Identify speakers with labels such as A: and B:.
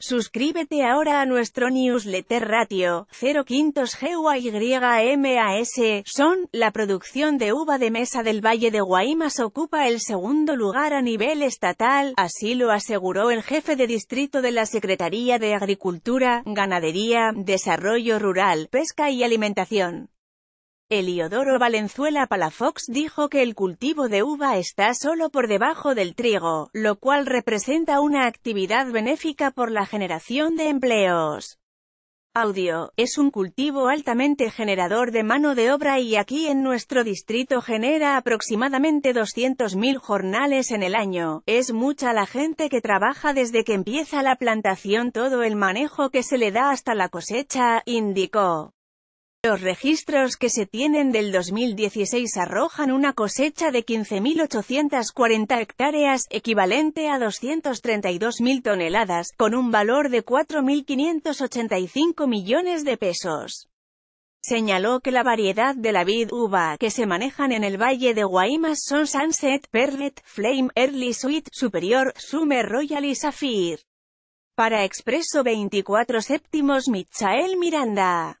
A: Suscríbete ahora a nuestro newsletter Ratio, 0.5 GYMAS, son, la producción de uva de mesa del Valle de Guaymas ocupa el segundo lugar a nivel estatal, así lo aseguró el jefe de distrito de la Secretaría de Agricultura, Ganadería, Desarrollo Rural, Pesca y Alimentación. Eliodoro Valenzuela Palafox dijo que el cultivo de uva está solo por debajo del trigo, lo cual representa una actividad benéfica por la generación de empleos. Audio, es un cultivo altamente generador de mano de obra y aquí en nuestro distrito genera aproximadamente 200.000 jornales en el año. Es mucha la gente que trabaja desde que empieza la plantación todo el manejo que se le da hasta la cosecha, indicó. Los registros que se tienen del 2016 arrojan una cosecha de 15.840 hectáreas, equivalente a 232.000 toneladas, con un valor de 4.585 millones de pesos. Señaló que la variedad de la vid uva que se manejan en el Valle de Guaymas son Sunset, Perlet, Flame, Early Sweet, Superior, Summer Royal y Sapphire. Para Expreso 24 Séptimos Michael Miranda.